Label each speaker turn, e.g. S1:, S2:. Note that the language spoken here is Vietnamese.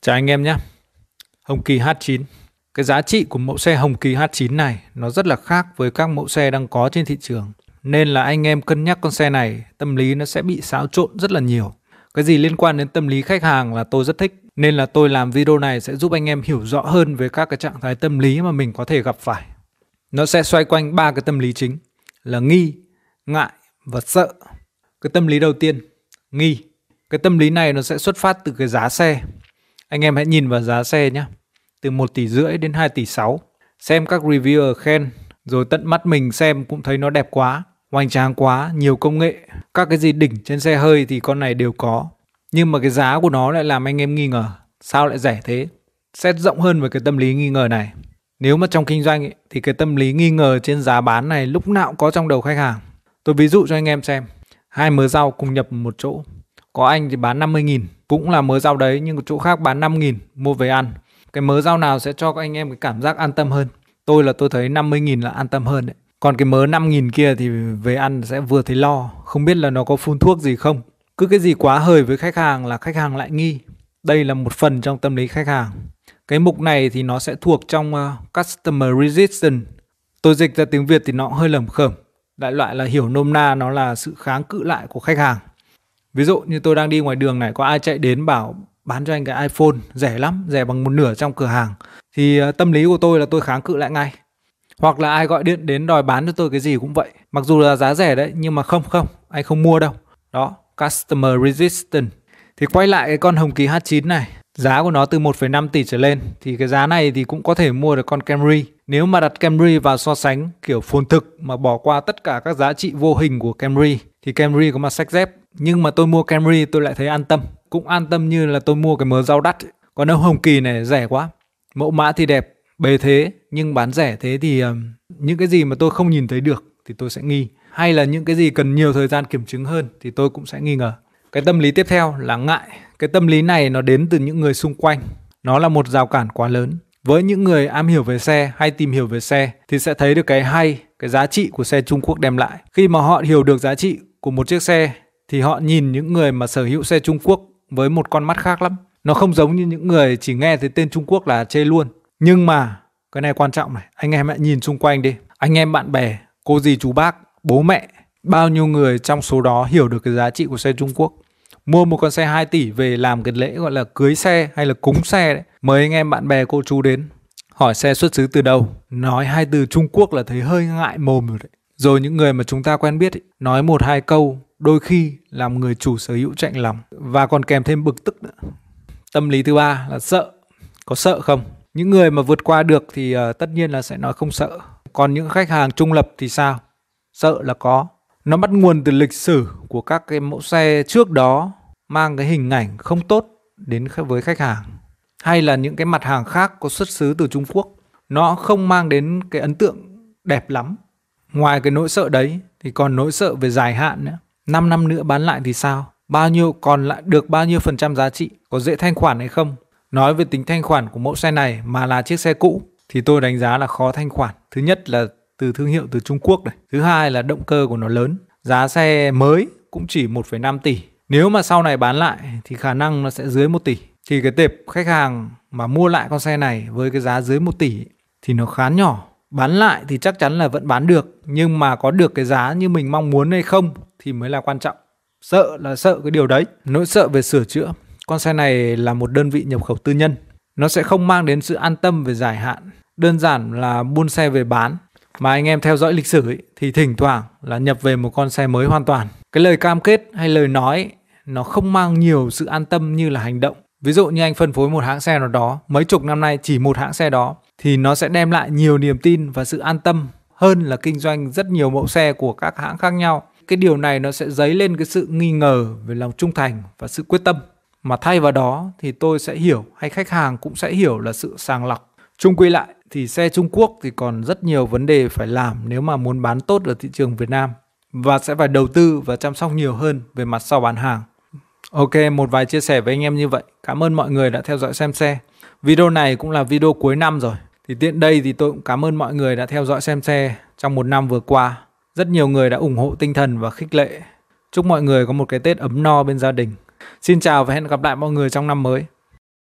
S1: Chào anh em nhé. Hồng Kỳ H9. Cái giá trị của mẫu xe Hồng Kỳ H9 này nó rất là khác với các mẫu xe đang có trên thị trường. Nên là anh em cân nhắc con xe này, tâm lý nó sẽ bị xáo trộn rất là nhiều. Cái gì liên quan đến tâm lý khách hàng là tôi rất thích. Nên là tôi làm video này sẽ giúp anh em hiểu rõ hơn về các cái trạng thái tâm lý mà mình có thể gặp phải. Nó sẽ xoay quanh ba cái tâm lý chính là nghi, ngại và sợ. Cái tâm lý đầu tiên, nghi. Cái tâm lý này nó sẽ xuất phát từ cái giá xe anh em hãy nhìn vào giá xe nhé, từ 1 tỷ rưỡi đến 2 tỷ 6. Xem các reviewer khen, rồi tận mắt mình xem cũng thấy nó đẹp quá, hoành tráng quá, nhiều công nghệ. Các cái gì đỉnh trên xe hơi thì con này đều có. Nhưng mà cái giá của nó lại làm anh em nghi ngờ, sao lại rẻ thế? Xét rộng hơn về cái tâm lý nghi ngờ này. Nếu mà trong kinh doanh ấy, thì cái tâm lý nghi ngờ trên giá bán này lúc nào cũng có trong đầu khách hàng. Tôi ví dụ cho anh em xem. Hai mớ rau cùng nhập một chỗ có anh thì bán 50 nghìn cũng là mớ rau đấy nhưng chỗ khác bán 5 nghìn mua về ăn cái mớ rau nào sẽ cho các anh em cái cảm giác an tâm hơn tôi là tôi thấy 50 nghìn là an tâm hơn đấy còn cái mớ 5 nghìn kia thì về ăn sẽ vừa thấy lo không biết là nó có phun thuốc gì không cứ cái gì quá hời với khách hàng là khách hàng lại nghi đây là một phần trong tâm lý khách hàng cái mục này thì nó sẽ thuộc trong uh, customer resistance tôi dịch ra tiếng việt thì nó hơi lẩm khẩm đại loại là hiểu nôm na nó là sự kháng cự lại của khách hàng ví dụ như tôi đang đi ngoài đường này có ai chạy đến bảo bán cho anh cái iPhone rẻ lắm rẻ bằng một nửa trong cửa hàng thì ờ, tâm lý của tôi là tôi kháng cự lại ngay hoặc là ai gọi điện đến đòi bán cho tôi cái gì cũng vậy mặc dù là giá rẻ đấy nhưng mà không không anh không mua đâu đó customer resistance thì quay lại cái con hồng kỳ H9 này giá của nó từ 1,5 tỷ trở lên thì cái giá này thì cũng có thể mua được con Camry nếu mà đặt Camry vào so sánh kiểu phồn thực mà bỏ qua tất cả các giá trị vô hình của Camry thì Camry có mặt sách dép nhưng mà tôi mua Camry tôi lại thấy an tâm cũng an tâm như là tôi mua cái mớ rau đắt còn ông Hồng Kỳ này rẻ quá mẫu mã thì đẹp bề thế nhưng bán rẻ thế thì uh, những cái gì mà tôi không nhìn thấy được thì tôi sẽ nghi hay là những cái gì cần nhiều thời gian kiểm chứng hơn thì tôi cũng sẽ nghi ngờ cái tâm lý tiếp theo là ngại cái tâm lý này nó đến từ những người xung quanh nó là một rào cản quá lớn với những người am hiểu về xe hay tìm hiểu về xe thì sẽ thấy được cái hay cái giá trị của xe trung quốc đem lại khi mà họ hiểu được giá trị của một chiếc xe thì họ nhìn những người mà sở hữu xe Trung Quốc với một con mắt khác lắm. Nó không giống như những người chỉ nghe thấy tên Trung Quốc là chê luôn. Nhưng mà cái này quan trọng này, anh em hãy nhìn xung quanh đi. Anh em bạn bè, cô dì chú bác, bố mẹ, bao nhiêu người trong số đó hiểu được cái giá trị của xe Trung Quốc. Mua một con xe 2 tỷ về làm cái lễ gọi là cưới xe hay là cúng xe đấy. Mời anh em bạn bè cô chú đến. Hỏi xe xuất xứ từ đâu? Nói hai từ Trung Quốc là thấy hơi ngại mồm rồi đấy. Rồi những người mà chúng ta quen biết ấy, nói một hai câu đôi khi làm người chủ sở hữu chạnh lòng và còn kèm thêm bực tức nữa tâm lý thứ ba là sợ có sợ không những người mà vượt qua được thì uh, tất nhiên là sẽ nói không sợ còn những khách hàng trung lập thì sao sợ là có nó bắt nguồn từ lịch sử của các cái mẫu xe trước đó mang cái hình ảnh không tốt đến với khách hàng hay là những cái mặt hàng khác có xuất xứ từ Trung Quốc nó không mang đến cái ấn tượng đẹp lắm ngoài cái nỗi sợ đấy thì còn nỗi sợ về dài hạn nữa 5 năm nữa bán lại thì sao? Bao nhiêu còn lại được bao nhiêu phần trăm giá trị? Có dễ thanh khoản hay không? Nói về tính thanh khoản của mẫu xe này mà là chiếc xe cũ thì tôi đánh giá là khó thanh khoản. Thứ nhất là từ thương hiệu từ Trung Quốc này. Thứ hai là động cơ của nó lớn. Giá xe mới cũng chỉ 1,5 tỷ. Nếu mà sau này bán lại thì khả năng nó sẽ dưới 1 tỷ. Thì cái tệp khách hàng mà mua lại con xe này với cái giá dưới 1 tỷ thì nó khá nhỏ bán lại thì chắc chắn là vẫn bán được nhưng mà có được cái giá như mình mong muốn hay không thì mới là quan trọng sợ là sợ cái điều đấy nỗi sợ về sửa chữa con xe này là một đơn vị nhập khẩu tư nhân nó sẽ không mang đến sự an tâm về dài hạn đơn giản là buôn xe về bán mà anh em theo dõi lịch sử ấy, thì thỉnh thoảng là nhập về một con xe mới hoàn toàn cái lời cam kết hay lời nói nó không mang nhiều sự an tâm như là hành động Ví dụ như anh phân phối một hãng xe nào đó, mấy chục năm nay chỉ một hãng xe đó thì nó sẽ đem lại nhiều niềm tin và sự an tâm hơn là kinh doanh rất nhiều mẫu xe của các hãng khác nhau. Cái điều này nó sẽ dấy lên cái sự nghi ngờ về lòng trung thành và sự quyết tâm. Mà thay vào đó thì tôi sẽ hiểu hay khách hàng cũng sẽ hiểu là sự sàng lọc. Trung quy lại thì xe Trung Quốc thì còn rất nhiều vấn đề phải làm nếu mà muốn bán tốt ở thị trường Việt Nam và sẽ phải đầu tư và chăm sóc nhiều hơn về mặt sau bán hàng. Ok, một vài chia sẻ với anh em như vậy. Cảm ơn mọi người đã theo dõi xem xe. Video này cũng là video cuối năm rồi. Thì tiện đây thì tôi cũng cảm ơn mọi người đã theo dõi xem xe trong một năm vừa qua. Rất nhiều người đã ủng hộ tinh thần và khích lệ. Chúc mọi người có một cái Tết ấm no bên gia đình. Xin chào và hẹn gặp lại mọi người trong năm mới.